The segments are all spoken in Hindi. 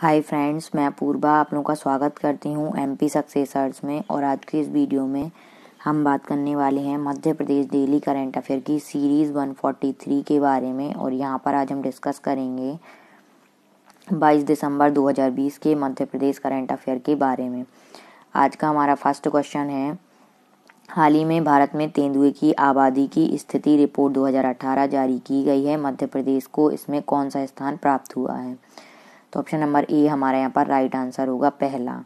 हाय फ्रेंड्स मैं पूर्वा आप लोगों का स्वागत करती हूँ एम पी सक्सेसर्स में और आज की इस वीडियो में हम बात करने वाले हैं Madhya Pradesh daily current affair की सीरीज़ 143 के बारे में और यहाँ पर आज हम डिस्कस करेंगे 22 दिसंबर 2020 के मध्य प्रदेश करंट अफेयर के बारे में आज का हमारा फर्स्ट क्वेश्चन है हाल ही में भारत में तेंदुए की आबादी की स्थिति रिपोर्ट 2018 जारी की गई है मध्य प्रदेश को इसमें कौन सा स्थान प्राप्त हुआ है तो ऑप्शन नंबर ए हमारा यहाँ पर राइट आंसर होगा पहला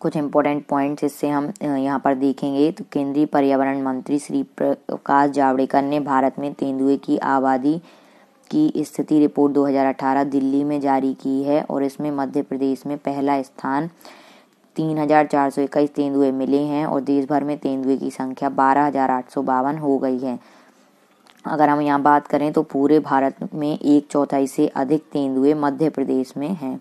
कुछ इंपॉर्टेंट पॉइंट्स इससे हम यहाँ पर देखेंगे तो केंद्रीय पर्यावरण मंत्री श्री प्रकाश जावड़ेकर ने भारत में तेंदुए की आबादी की स्थिति रिपोर्ट 2018 दिल्ली में जारी की है और इसमें मध्य प्रदेश में पहला स्थान तीन हजार चार सौ इक्कीस तेंदुए मिले हैं और देश भर में तेंदुए की संख्या बारह हजार आठ सौ बावन हो गई है अगर हम यहाँ बात करें तो पूरे भारत में एक चौथाई से अधिक तेंदुए मध्य प्रदेश में हैं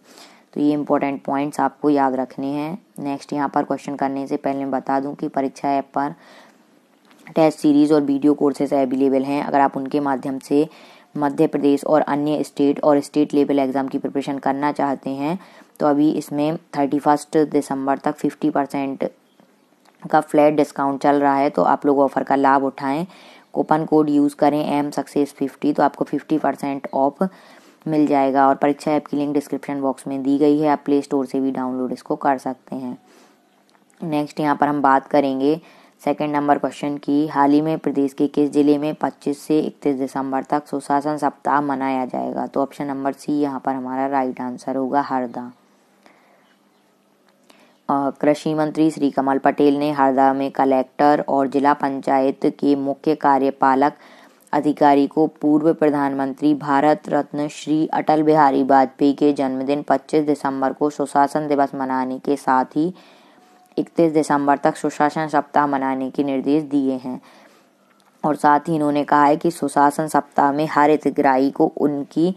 तो ये इंपॉर्टेंट पॉइंट्स आपको याद रखने हैं नेक्स्ट यहाँ पर क्वेश्चन करने से पहले मैं बता दूँ कि परीक्षा ऐप पर टेस्ट सीरीज़ और वीडियो कोर्सेज अवेलेबल हैं अगर आप उनके माध्यम से मध्य प्रदेश और अन्य स्टेट और स्टेट लेवल एग्ज़ाम की प्रिपरेशन करना चाहते हैं तो अभी इसमें थर्टी फर्स्ट दिसंबर तक फिफ्टी परसेंट का फ्लैट डिस्काउंट चल रहा है तो आप लोग ऑफ़र का लाभ उठाएं कूपन कोड यूज़ करें एम सक्सेस फिफ्टी तो आपको फिफ्टी परसेंट ऑफ मिल जाएगा और परीक्षा ऐप की लिंक डिस्क्रिप्शन बॉक्स में दी गई है आप प्ले स्टोर से भी डाउनलोड इसको कर सकते हैं नेक्स्ट यहाँ पर हम बात करेंगे सेकेंड नंबर क्वेश्चन की हाल ही में प्रदेश के किस जिले में 25 से 31 दिसंबर तक सुशासन सप्ताह मनाया जाएगा तो ऑप्शन नंबर सी यहाँ पर हमारा राइट आंसर होगा हरदा कृषि मंत्री श्री कमल पटेल ने हरदा में कलेक्टर और जिला पंचायत के मुख्य कार्यपालक अधिकारी को पूर्व प्रधानमंत्री भारत रत्न श्री अटल बिहारी वाजपेयी के जन्मदिन 25 दिसंबर को सुशासन दिवस मनाने के साथ ही 31 दिसंबर तक सुशासन सप्ताह मनाने के निर्देश दिए हैं और साथ ही इन्होंने कहा है कि सुशासन सप्ताह में हर हितग्राही को उनकी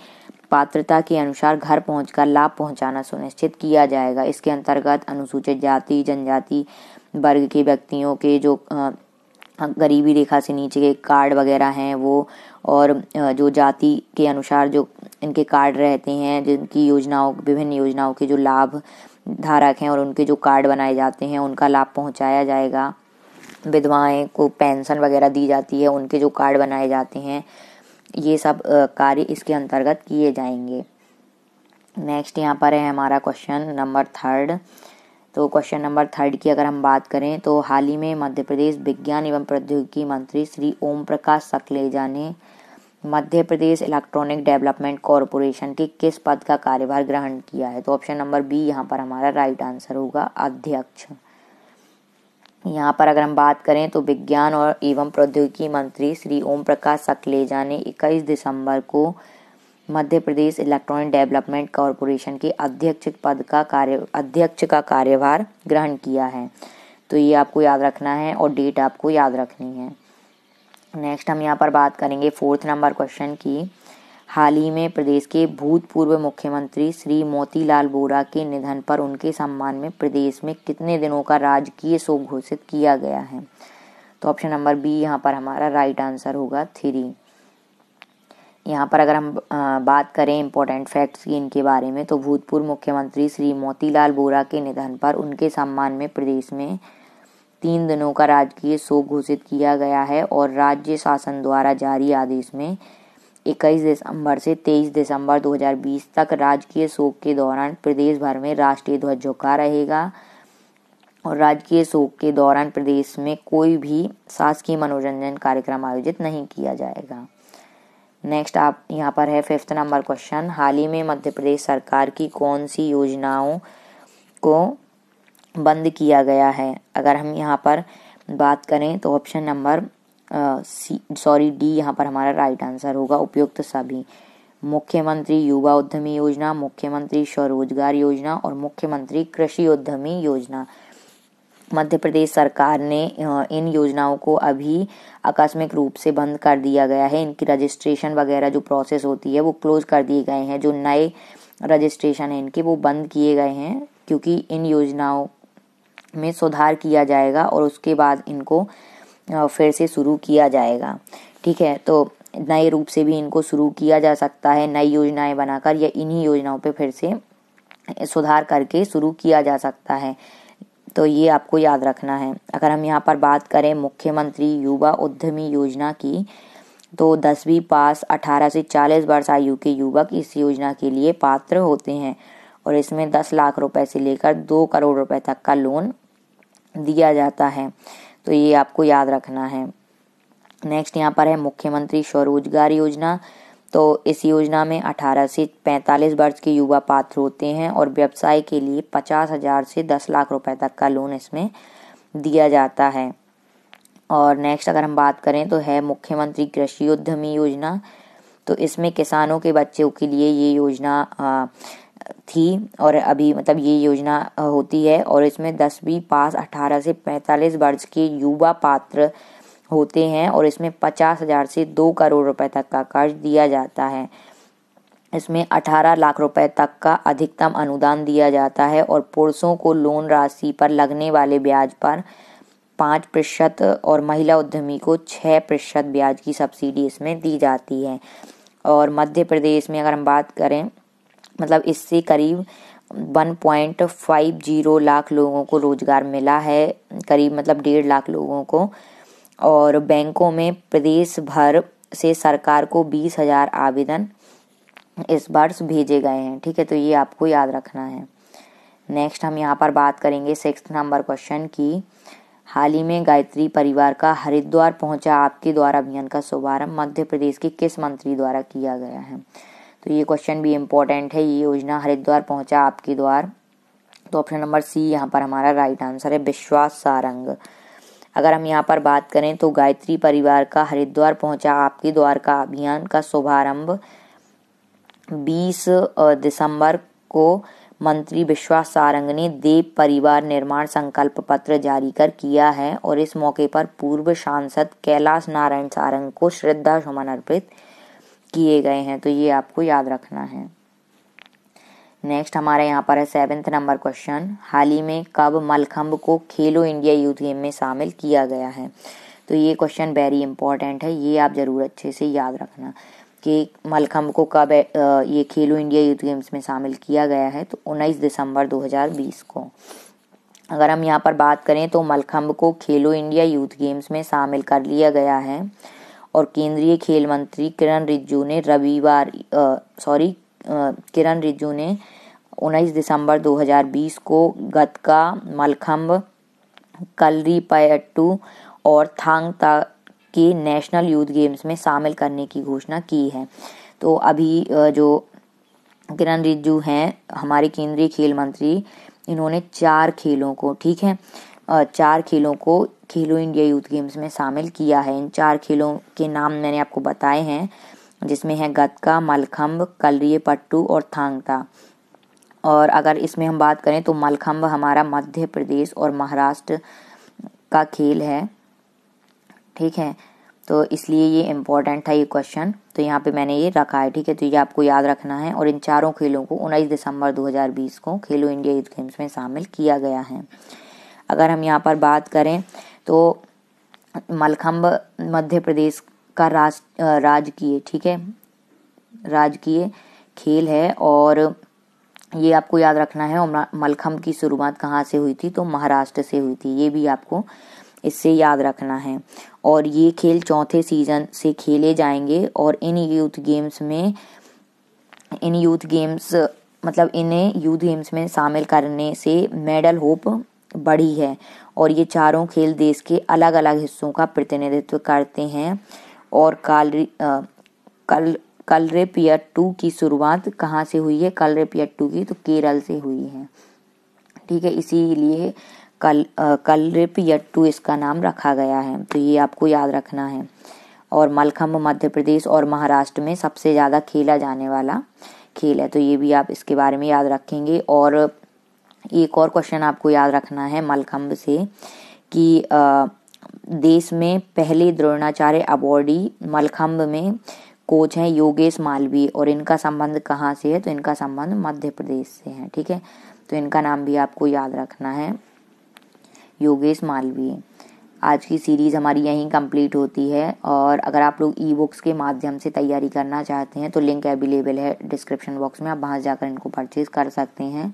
पात्रता के अनुसार घर पहुंचकर लाभ पहुंचाना सुनिश्चित किया जाएगा इसके अंतर्गत अनुसूचित जाति जनजाति वर्ग के व्यक्तियों के जो गरीबी रेखा से नीचे के कार्ड वगैरह हैं वो और जो जाति के अनुसार जो इनके कार्ड रहते हैं जिनकी योजनाओं विभिन्न योजनाओं के जो लाभ धारक हैं और उनके जो कार्ड बनाए जाते हैं उनका लाभ पहुंचाया जाएगा विधवाएं को पेंशन वगैरह दी जाती है उनके जो कार्ड बनाए जाते हैं ये सब कार्य इसके अंतर्गत किए जाएंगे नेक्स्ट यहाँ पर है हमारा क्वेश्चन नंबर थर्ड तो क्वेश्चन नंबर थर्ड की अगर हम बात करें तो हाल ही में मध्य प्रदेश विज्ञान एवं प्रौद्योगिकी मंत्री श्री ओम प्रकाश सकलेजा ने Madhya Pradesh electronic development corporation के किस पद का कार्यभार ग्रहण किया है तो ऑप्शन नंबर बी यहाँ पर हमारा राइट आंसर होगा अध्यक्ष यहाँ पर अगर हम बात करें तो विज्ञान और एवं प्रौद्योगिकी मंत्री श्री ओम प्रकाश सकलेजा ने 21 दिसंबर को Madhya Pradesh electronic development corporation के अध्यक्ष पद का कार्य अध्यक्ष का कार्यभार ग्रहण किया है तो ये आपको याद रखना है और डेट आपको याद रखनी है नेक्स्ट हम यहाँ पर बात करेंगे फोर्थ नंबर क्वेश्चन की हाल ही में प्रदेश के भूतपूर्व मुख्यमंत्री श्री मोतीलाल बोरा के निधन पर उनके सम्मान में प्रदेश में कितने दिनों का राजकीय शोक घोषित किया गया है तो ऑप्शन नंबर बी यहाँ पर हमारा राइट आंसर होगा थ्री यहाँ पर अगर हम बात करें इम्पोर्टेंट फैक्ट्स की इनके बारे में तो भूतपूर्व मुख्यमंत्री श्री मोतीलाल बोरा के निधन पर उनके सम्मान में प्रदेश में तीन दिनों का राजकीय शोक घोषित किया गया है और राज्य शासन द्वारा जारी आदेश में 21 दिसंबर से 23 दिसंबर 2020 तक राजकीय शोक के दौरान प्रदेश भर में राष्ट्रीय ध्वज झुका रहेगा और राजकीय शोक के दौरान प्रदेश में कोई भी शासकीय मनोरंजन कार्यक्रम आयोजित नहीं किया जाएगा नेक्स्ट आप यहाँ पर है फिफ्थ नंबर क्वेश्चन हाल ही में मध्य प्रदेश सरकार की कौन सी योजनाओं को बंद किया गया है अगर हम यहाँ पर बात करें तो option number C sorry D यहाँ पर हमारा राइट आंसर होगा उपयुक्त सभी मुख्यमंत्री युवा उद्यमी योजना मुख्यमंत्री स्वरोजगार योजना और मुख्यमंत्री कृषि उद्यमी योजना मध्य प्रदेश सरकार ने इन योजनाओं को अभी आकस्मिक रूप से बंद कर दिया गया है इनकी रजिस्ट्रेशन वगैरह जो प्रोसेस होती है वो क्लोज कर दिए गए हैं जो नए रजिस्ट्रेशन है इनके वो बंद किए गए हैं क्योंकि इन योजनाओं में सुधार किया जाएगा और उसके बाद इनको फिर से शुरू किया जाएगा ठीक है तो नए रूप से भी इनको शुरू किया जा सकता है नई योजनाएं बनाकर या इन्हीं योजनाओं पे फिर से सुधार करके शुरू किया जा सकता है तो ये आपको याद रखना है अगर हम यहाँ पर बात करें मुख्यमंत्री युवा उद्यमी योजना की तो दसवीं पास अठारह से चालीस वर्ष आयु के युवक इस योजना के लिए पात्र होते हैं और इसमें दस लाख रुपए से लेकर दो करोड़ रुपए तक का लोन दिया जाता है तो ये आपको याद रखना है नेक्स्ट यहाँ पर है मुख्यमंत्री स्वरोजगार योजना तो इस योजना में 18 से 45 वर्ष के युवा पात्र होते हैं और व्यवसाय के लिए पचास हजार से दस लाख रुपए तक का लोन इसमें दिया जाता है और नेक्स्ट अगर हम बात करें तो है मुख्यमंत्री कृषि उद्यमी योजना तो इसमें किसानों के बच्चों के लिए ये योजना थी और अभी मतलब ये योजना होती है और इसमें दसवीं पास अठारह से पैंतालीस वर्ष के युवा पात्र होते हैं और इसमें पचास हज़ार से दो करोड़ रुपए तक का कर्ज दिया जाता है इसमें अठारह लाख रुपए तक का अधिकतम अनुदान दिया जाता है और पुरुषों को लोन राशि पर लगने वाले ब्याज पर पाँच प्रतिशत और महिला उद्यमी को छः प्रतिशत ब्याज की सब्सिडी इसमें दी जाती है और मध्य प्रदेश में अगर हम बात करें मतलब इससे करीब 1.50 लाख लोगों को रोज़गार मिला है करीब मतलब डेढ़ लाख लोगों को और बैंकों में प्रदेश भर से सरकार को बीस हजार आवेदन इस वर्ष भेजे गए हैं ठीक है तो ये आपको याद रखना है नेक्स्ट हम यहाँ पर बात करेंगे सिक्स नंबर क्वेश्चन की हाल ही में गायत्री परिवार का हरिद्वार पहुंचा आपके द्वारा अभियान का शुभारंभ मध्य प्रदेश के किस मंत्री द्वारा किया गया है तो ये क्वेश्चन भी इम्पोर्टेंट है ये योजना हरिद्वार पहुंचा आपके द्वार तो ऑप्शन नंबर सी यहाँ पर हमारा राइट आंसर है विश्वास सारंग अगर हम यहाँ पर बात करें तो गायत्री परिवार का हरिद्वार पहुंचा आपके द्वार का अभियान का शुभारंभ 20 दिसंबर को मंत्री विश्वास सारंग ने देव परिवार निर्माण संकल्प पत्र जारी कर किया है और इस मौके पर पूर्व सांसद कैलाश नारायण सारंग को श्रद्धा सुमन अर्पित किए गए हैं तो ये आपको याद रखना है नेक्स्ट हमारे यहाँ पर है सेवेंथ नंबर क्वेश्चन हाल ही में कब मलखम्ब को खेलो इंडिया यूथ गेम में शामिल किया गया है तो ये क्वेश्चन वेरी इंपॉर्टेंट है ये आप ज़रूर अच्छे से याद रखना कि मलखम्ब को कब ये खेलो इंडिया यूथ गेम्स में शामिल किया गया है तो 19 दिसंबर 2020 को अगर हम यहाँ पर बात करें तो मलखम्ब को खेलो इंडिया यूथ गेम्स में शामिल कर लिया गया है और केंद्रीय खेल मंत्री किरण रिज्जू ने रविवार सॉरी किरण रिज्जू ने 19 दिसंबर 2020 को गतका मलखम्ब कलरीपयट्टू और थांगता के नेशनल यूथ गेम्स में शामिल करने की घोषणा की है तो अभी जो किरण रिज्जू हैं हमारे केंद्रीय खेल मंत्री इन्होंने चार खेलों को ठीक है चार खेलों को खेलो इंडिया यूथ गेम्स में शामिल किया है इन चार खेलों के नाम मैंने आपको बताए हैं जिसमें है गतका मलखम्ब कलरिय पट्टू और थांगता और अगर इसमें हम बात करें तो मलखम्ब हमारा मध्य प्रदेश और महाराष्ट्र का खेल है ठीक है तो इसलिए ये इम्पोर्टेंट था ये क्वेश्चन तो यहाँ पे मैंने ये रखा है ठीक है तो ये आपको याद रखना है और इन चारों खेलों को उन्नीस दिसंबर 2020 को खेलो इंडिया यूथ गेम्स में शामिल किया गया है अगर हम यहाँ पर बात करें तो मलखम्ब मध्य प्रदेश का राज राजकीय ठीक है राजकीय खेल है और ये आपको याद रखना है और मलखम्ब की शुरुआत कहाँ से हुई थी तो महाराष्ट्र से हुई थी ये भी आपको इससे याद रखना है और ये खेल चौथे सीजन से खेले जाएंगे और इन यूथ गेम्स में इन यूथ गेम्स मतलब इन्हें यूथ गेम्स में शामिल करने से मेडल होप बढ़ी है और ये चारों खेल देश के अलग अलग हिस्सों का प्रतिनिधित्व करते हैं और काल कल कल कलरेपियर टू की शुरुआत कहाँ से हुई है कलरेपियर टू की तो केरल से हुई है ठीक है इसीलिए कल कलरेपियर टू इसका नाम रखा गया है तो ये आपको याद रखना है और मलखम्ब मध्य प्रदेश और महाराष्ट्र में सबसे ज़्यादा खेला जाने वाला खेल है तो ये भी आप इसके बारे में याद रखेंगे और एक और क्वेश्चन आपको याद रखना है मलखम्ब से कि देश में पहले द्रोणाचार्य अवॉर्डी मलखम्ब में कोच हैं योगेश मालवी और इनका संबंध कहाँ से है तो इनका संबंध मध्य प्रदेश से है ठीक है तो इनका नाम भी आपको याद रखना है योगेश मालवीय आज की सीरीज़ हमारी यहीं कंप्लीट होती है और अगर आप लोग ई बुक्स के माध्यम से तैयारी करना चाहते हैं तो लिंक अवेलेबल है डिस्क्रिप्शन बॉक्स में आप वहाँ जाकर इनको परचेज़ कर सकते हैं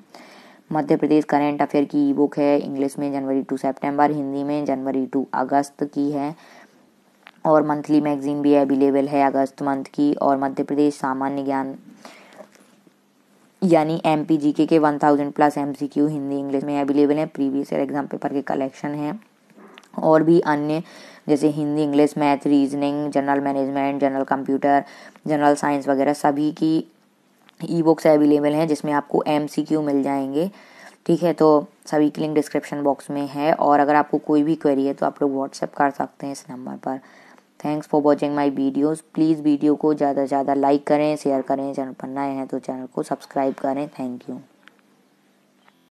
मध्य प्रदेश करेंट अफेयर की ई बुक है इंग्लिश में जनवरी टू सेप्टेम्बर हिंदी में जनवरी टू अगस्त की है और मंथली मैगजीन भी अवेलेबल है अगस्त मंथ की और मध्य प्रदेश सामान्य ज्ञान यानी एम पी जी के के one thousand plus M C Q Hindi English में अवेलेबल है प्रीवियस ईयर एग्जाम पेपर के कलेक्शन है और भी अन्य जैसे Hindi English math reasoning general management general computer general science वगैरह सभी की ई बुक्स अवेलेबल हैं जिसमें आपको एम सी क्यू मिल जाएंगे ठीक है तो सभी की लिंक डिस्क्रिप्शन बॉक्स में है और अगर आपको कोई भी क्वेरी है तो आप लोग व्हाट्सएप कर सकते हैं इस नंबर पर thanks for watching my videos please video को ज़्यादा से ज़्यादा लाइक करें शेयर करें चैनल पर नए हैं तो चैनल को सब्सक्राइब करें थैंक यू